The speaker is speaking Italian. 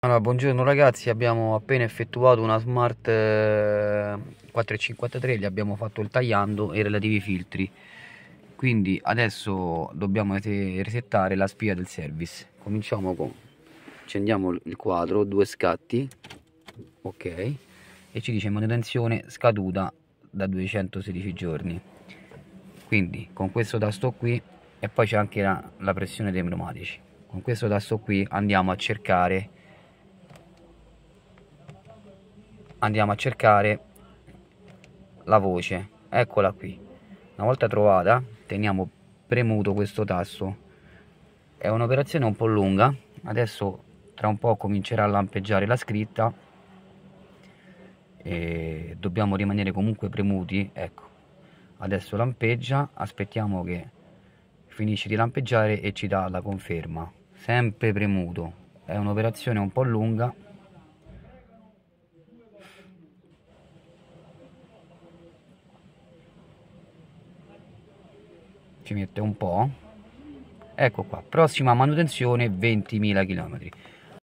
Allora, buongiorno ragazzi, abbiamo appena effettuato una Smart 453, eh, gli abbiamo fatto il tagliando e i relativi filtri. Quindi adesso dobbiamo resettare la spia del service. Cominciamo con accendiamo il quadro, due scatti. Ok. E ci dice manutenzione scaduta da 216 giorni. Quindi con questo tasto qui e poi c'è anche la, la pressione dei pneumatici. Con questo tasto qui andiamo a cercare andiamo a cercare la voce eccola qui una volta trovata teniamo premuto questo tasto è un'operazione un po' lunga adesso tra un po' comincerà a lampeggiare la scritta e dobbiamo rimanere comunque premuti ecco adesso lampeggia aspettiamo che finisce di lampeggiare e ci dà la conferma sempre premuto è un'operazione un po' lunga ci mette un po' ecco qua prossima manutenzione 20.000 km